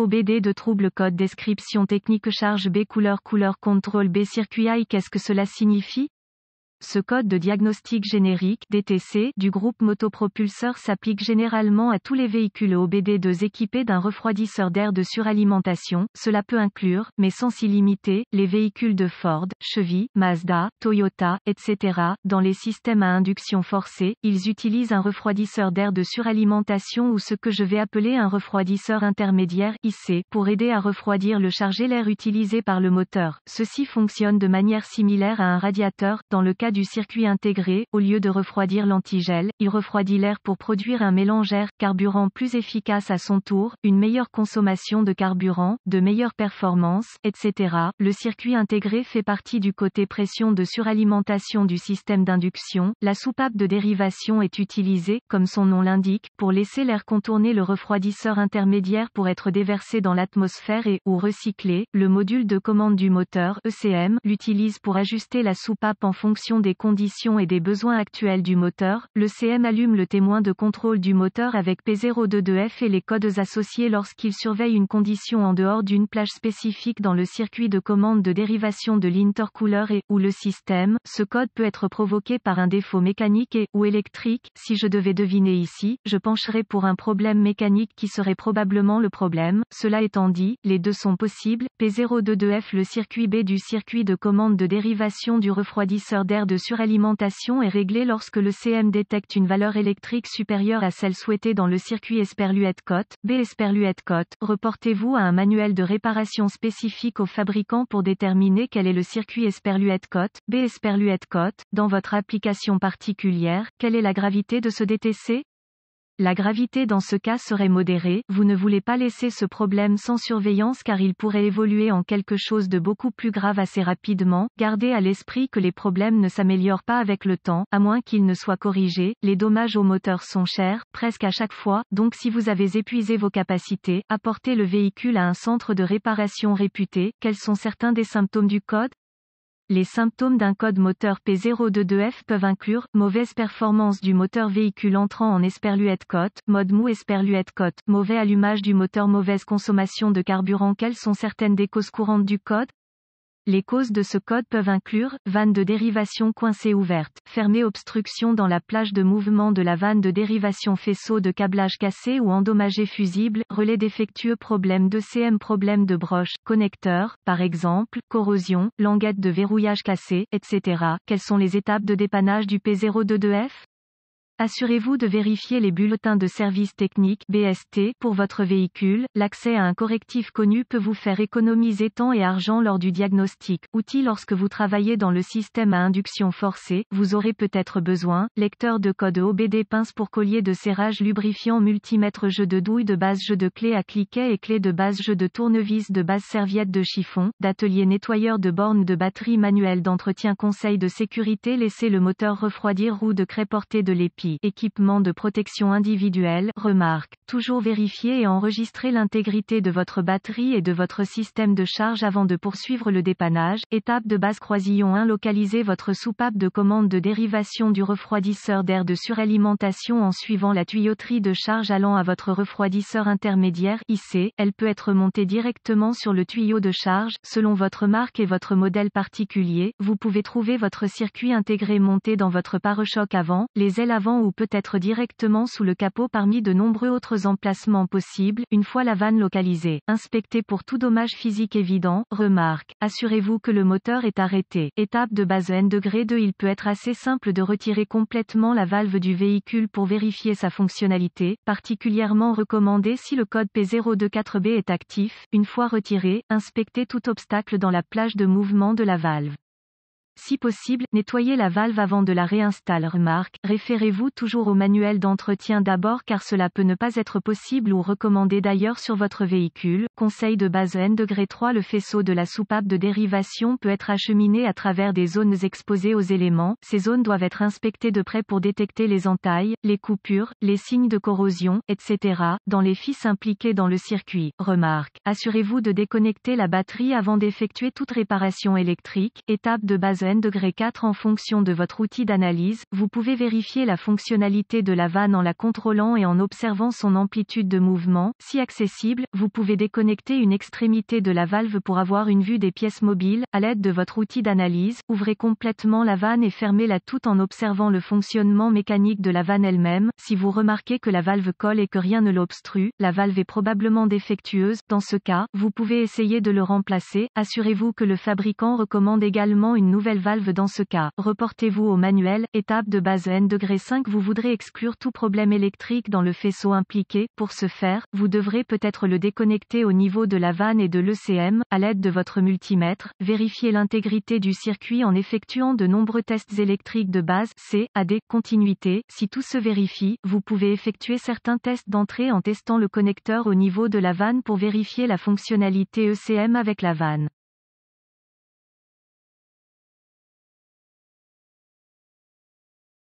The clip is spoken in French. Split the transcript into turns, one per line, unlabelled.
OBD de trouble code description technique charge B couleur couleur contrôle B circuit I qu'est-ce que cela signifie ce code de diagnostic générique DTC du groupe motopropulseur s'applique généralement à tous les véhicules OBD2 équipés d'un refroidisseur d'air de suralimentation. Cela peut inclure, mais sans s'y limiter, les véhicules de Ford, Chevy, Mazda, Toyota, etc. Dans les systèmes à induction forcée, ils utilisent un refroidisseur d'air de suralimentation ou ce que je vais appeler un refroidisseur intermédiaire IC pour aider à refroidir le chargé l'air utilisé par le moteur. Ceci fonctionne de manière similaire à un radiateur dans le cas du circuit intégré, au lieu de refroidir l'antigel, il refroidit l'air pour produire un mélange air-carburant plus efficace à son tour, une meilleure consommation de carburant, de meilleures performance, etc. Le circuit intégré fait partie du côté pression de suralimentation du système d'induction. La soupape de dérivation est utilisée, comme son nom l'indique, pour laisser l'air contourner le refroidisseur intermédiaire pour être déversé dans l'atmosphère et ou recyclé. Le module de commande du moteur ECM l'utilise pour ajuster la soupape en fonction des conditions et des besoins actuels du moteur, le CM allume le témoin de contrôle du moteur avec P022F et les codes associés lorsqu'il surveille une condition en dehors d'une plage spécifique dans le circuit de commande de dérivation de l'intercooler et ou le système. Ce code peut être provoqué par un défaut mécanique et ou électrique. Si je devais deviner ici, je pencherais pour un problème mécanique qui serait probablement le problème. Cela étant dit, les deux sont possibles. P022F le circuit B du circuit de commande de dérivation du refroidisseur d'air de suralimentation est réglé lorsque le CM détecte une valeur électrique supérieure à celle souhaitée dans le circuit esperluette cote B esperluette cote Reportez-vous à un manuel de réparation spécifique au fabricant pour déterminer quel est le circuit esperluette cote B esperluette cote dans votre application particulière, quelle est la gravité de ce DTC la gravité dans ce cas serait modérée, vous ne voulez pas laisser ce problème sans surveillance car il pourrait évoluer en quelque chose de beaucoup plus grave assez rapidement, gardez à l'esprit que les problèmes ne s'améliorent pas avec le temps, à moins qu'ils ne soient corrigés, les dommages au moteur sont chers, presque à chaque fois, donc si vous avez épuisé vos capacités, apportez le véhicule à un centre de réparation réputé, quels sont certains des symptômes du code les symptômes d'un code moteur P022F peuvent inclure mauvaise performance du moteur véhicule entrant en esperluette cote, mode mou esperluette cote, mauvais allumage du moteur, mauvaise consommation de carburant. Quelles sont certaines des causes courantes du code les causes de ce code peuvent inclure vanne de dérivation coincée ouverte, fermée obstruction dans la plage de mouvement de la vanne de dérivation faisceau de câblage cassé ou endommagé fusible, relais défectueux problème de CM problème de broche, connecteur, par exemple, corrosion, languette de verrouillage cassée, etc. Quelles sont les étapes de dépannage du P022F Assurez-vous de vérifier les bulletins de service technique BST pour votre véhicule. L'accès à un correctif connu peut vous faire économiser temps et argent lors du diagnostic. Outil lorsque vous travaillez dans le système à induction forcée, vous aurez peut-être besoin lecteur de code OBD pince pour collier de serrage lubrifiant multimètre jeu de douille de base jeu de clé à cliquet et clés de base jeu de tournevis de base serviette de chiffon d'atelier nettoyeur de bornes de batterie manuel d'entretien conseil de sécurité laissez le moteur refroidir roue de craie portée de l'épi Équipement de protection individuelle, remarque, toujours vérifier et enregistrer l'intégrité de votre batterie et de votre système de charge avant de poursuivre le dépannage, étape de base croisillon 1 localiser votre soupape de commande de dérivation du refroidisseur d'air de suralimentation en suivant la tuyauterie de charge allant à votre refroidisseur intermédiaire IC, elle peut être montée directement sur le tuyau de charge, selon votre marque et votre modèle particulier, vous pouvez trouver votre circuit intégré monté dans votre pare-choc avant, les ailes avant ou peut-être directement sous le capot parmi de nombreux autres emplacements possibles, une fois la vanne localisée. Inspectez pour tout dommage physique évident, remarque. Assurez-vous que le moteur est arrêté. Étape de base N degré 2 Il peut être assez simple de retirer complètement la valve du véhicule pour vérifier sa fonctionnalité, particulièrement recommandé si le code P024B est actif. Une fois retiré, inspectez tout obstacle dans la plage de mouvement de la valve. Si possible, nettoyez la valve avant de la réinstaller. Remarque, référez-vous toujours au manuel d'entretien d'abord car cela peut ne pas être possible ou recommandé d'ailleurs sur votre véhicule. Conseil de base N-3 degré Le faisceau de la soupape de dérivation peut être acheminé à travers des zones exposées aux éléments. Ces zones doivent être inspectées de près pour détecter les entailles, les coupures, les signes de corrosion, etc. dans les fils impliqués dans le circuit. Remarque, assurez-vous de déconnecter la batterie avant d'effectuer toute réparation électrique. Étape de base degré 4 en fonction de votre outil d'analyse, vous pouvez vérifier la fonctionnalité de la vanne en la contrôlant et en observant son amplitude de mouvement. Si accessible, vous pouvez déconnecter une extrémité de la valve pour avoir une vue des pièces mobiles, à l'aide de votre outil d'analyse, ouvrez complètement la vanne et fermez-la tout en observant le fonctionnement mécanique de la vanne elle-même. Si vous remarquez que la valve colle et que rien ne l'obstrue, la valve est probablement défectueuse. Dans ce cas, vous pouvez essayer de le remplacer. Assurez-vous que le fabricant recommande également une nouvelle valve dans ce cas. Reportez-vous au manuel, étape de base N degré 5. Vous voudrez exclure tout problème électrique dans le faisceau impliqué. Pour ce faire, vous devrez peut-être le déconnecter au niveau de la vanne et de l'ECM, à l'aide de votre multimètre. Vérifiez l'intégrité du circuit en effectuant de nombreux tests électriques de base, C, AD, continuité. Si tout se vérifie, vous pouvez effectuer certains tests d'entrée en testant le connecteur au niveau de la vanne pour vérifier la fonctionnalité ECM avec la vanne.